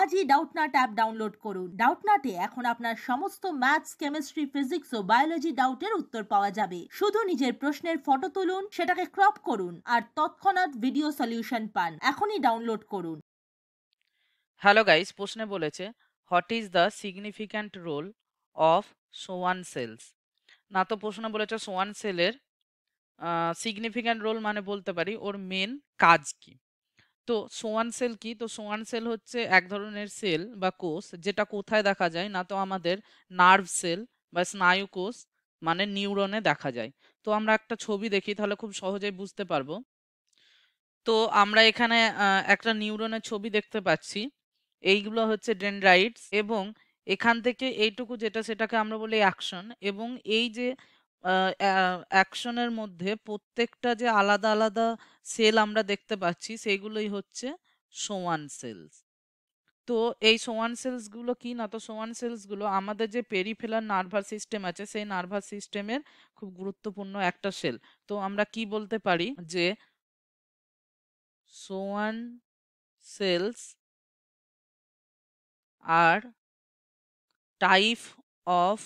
আজই Doubtnut app download করুন ডাউটনাটে এখন আপনার সমস্ত ম্যাথস কেমিস্ট্রি ফিজিক্স ও বায়োলজি ডাউটের উত্তর পাওয়া যাবে শুধু নিজের প্রশ্নের ফটো তুলুন সেটাকে ক্রপ করুন আর তৎক্ষণাৎ ভিডিও সলিউশন পান এখনই ডাউনলোড করুন হ্যালো গাইস প্রশ্নে বলেছে what is the significant role of Schwann cells না তো প্রশ্ন বলেছে সোয়ান সেলের সিগনিফিক্যান্ট রোল মানে বলতে পারি ওর মেন কাজ কি তো সোয়ান সেল কি তো সোয়ান সেল হচ্ছে এক ধরনের সেল বা কোষ যেটা কোথায় দেখা যায় না তো আমাদের নার্ভ সেল বা স্নায়ু কোষ মানে নিউরনে দেখা যায় তো আমরা একটা ছবি দেখি তাহলে খুব সহজেই বুঝতে পারবো তো আমরা এখানে একটা নিউরনের ছবি দেখতে পাচ্ছি এইগুলো হচ্ছে ডেনড্রাইটস এবং এখান থেকে এইটুকু যেটা সেটাকে আমরা বলি অ্যাকশন এবং এই যে অ্যাকশনের মধ্যে প্রত্যেকটা যে আলাদা আলাদা সেল আমরা দেখতে পাচ্ছি সেইগুলোই হচ্ছে সোয়ান সেলস তো এই সোয়ান সেলসগুলো কি না তো সোয়ান সেলসগুলো আমাদের যে পেরিফেলার নার্ভাস সিস্টেম আছে সেই নার্ভাস সিস্টেমের খুব গুরুত্বপূর্ণ একটা সেল তো আমরা কি বলতে পারি যে সোয়ান সেলস আর টাইপ অফ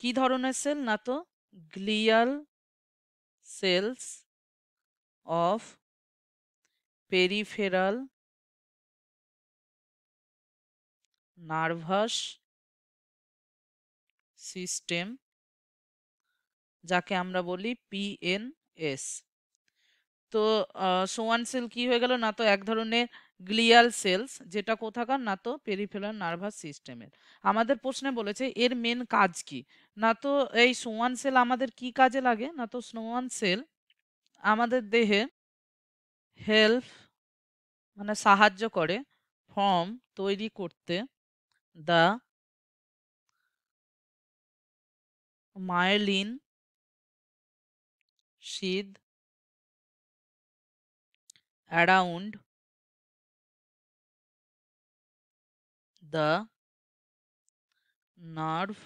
কি ধরনের সেল না তো glial cells of peripheral nervous system যাকে আমরা বলি পিএনএস তো সোয়ান সেল কি হয়ে গেল না তো এক ধরনের গ্লিয়াল সেলস যেটা কোথাকার না তো পেরিফেরাল নার্ভাস সিস্টেমের আমাদের প্রশ্নে বলেছে এর মেন কাজ কি না তো এই সোয়ান সেল আমাদের কি কাজে লাগে না তো স্নোয়ান সেল আমাদের দেহে হেল্প মানে সাহায্য করে ফর্ম তৈরি করতে the myelin sheath around the nerve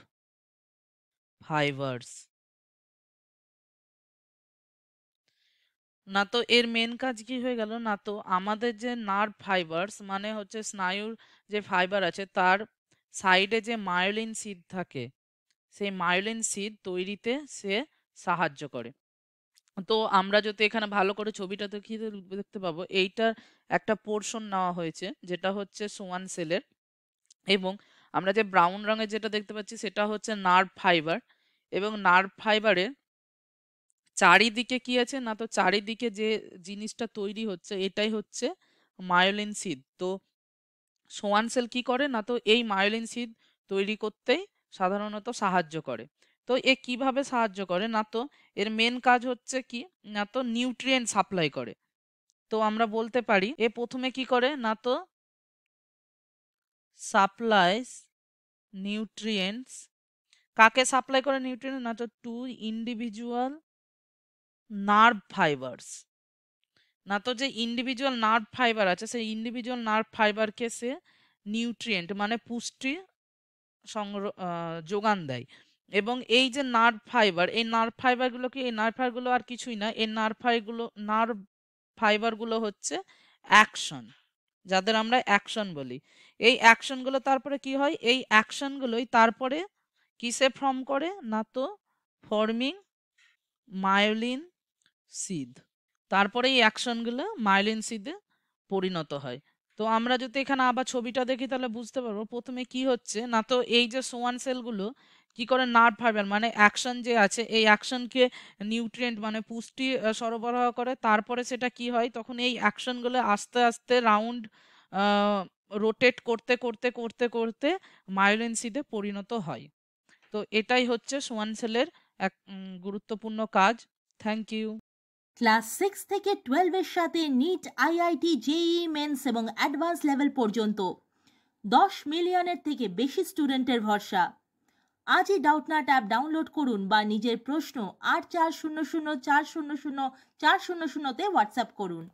fibers না তো এর মেন কাজ কি হয়ে গেল না তো আমাদের যে নার্ভ ফাইবার্স মানে হচ্ছে স্নায়ুর যে ফাইবার আছে তার সাইডে যে মায়োলিন সিড থাকে সেই মায়োলিন সিড তৈরিতে সে সাহায্য করে তো আমরা যদি এখানে ভালো করে ছবিটা দেখিয়ে দেখতে পাবো এইটার একটা পোর্শন নেওয়া হয়েছে যেটা হচ্ছে সোয়ান সেলের এবং আমরা যে ব্রাউন রঙের যেটা দেখতে পাচ্ছি সেটা হচ্ছে নার্ভ ফাইবার এবং নার্ভ ফাইবারে চারিদিকে কি আছে না তো চারিদিকে যে জিনিসটা তৈরি হচ্ছে এটাই হচ্ছে মায়োলিন সিদ তো সোয়ান সেল কি করে না তো এই মায়োলিন সিদ তৈরি করতেই সাধারণত সাহায্য করে তো এ কিভাবে সাহায্য করে না তো এর মেন কাজ হচ্ছে কি না তো নিউট্রিয়েন্ট সাপ্লাই করে তো আমরা বলতে পারি এ প্রথমে কি করে না তো সাপ্লাইস নিউট্রিয়েন্টস কাকে সাপ্লাই করে নিউট্রিয়েন্ট না তো টু ইন্ডিভিজুয়াল নার্ভ ফাইবার্স না তো যে ইন্ডিভিজুয়াল নার্ভ ফাইবার আছে সেই ইন্ডিভিজুয়াল নার্ভ ফাইবারকে সে নিউট্রিয়েন্ট মানে পুষ্টি সংগ্রহ যোগান দেয় এবং এই যে নার্ভ ফাইবার এই নার্ভ ফাইবারগুলো কি এই নার্ভ ফাইবারগুলো আর কিছুই না এই নার্ভ ফাইগুলো নার্ভ ফাইবারগুলো হচ্ছে অ্যাকশন যাদের আমরা অ্যাকশন বলি এই অ্যাকশনগুলো তারপরে কি হয় এই অ্যাকশনগুলোই তারপরে কিসে ফর্ম করে না তো ফর্মিং মায়োলিন সিদ তারপরে এই অ্যাকশনগুলো মায়োলিন সিদে পরিণত হয় তো আমরা যদি এখানে আবার ছবিটা দেখি তাহলে বুঝতে পারবো প্রথমে কি হচ্ছে না তো এই যে সোয়ান সেলগুলো কি করে নার্ভ ফাইবার মানে অ্যাকশন যে আছে এই অ্যাকশনকে নিউট্রিয়েন্ট মানে পুষ্টি সরবরাহ করে তারপরে সেটা কি হয় তখন এই অ্যাকশনগুলো আস্তে আস্তে রাউন্ড রোটেট করতে করতে করতে করতে মায়োলেন্সিতে পরিণত হয় তো এটাই হচ্ছে সোয়ান সেলের এক গুরুত্বপূর্ণ কাজ থ্যাংক ইউ ক্লাস সিক্স থেকে টুয়েলভের সাথে নিট আইআইটি জেই মেন্স এবং অ্যাডভান্স লেভেল পর্যন্ত দশ মিলিয়নের থেকে বেশি স্টুডেন্টের ভরসা আজই ডাউটনাট অ্যাপ ডাউনলোড করুন বা নিজের প্রশ্ন আট চার শূন্য শূন্য চার শূন্য শূন্য চার শূন্য শূন্যতে হোয়াটসঅ্যাপ করুন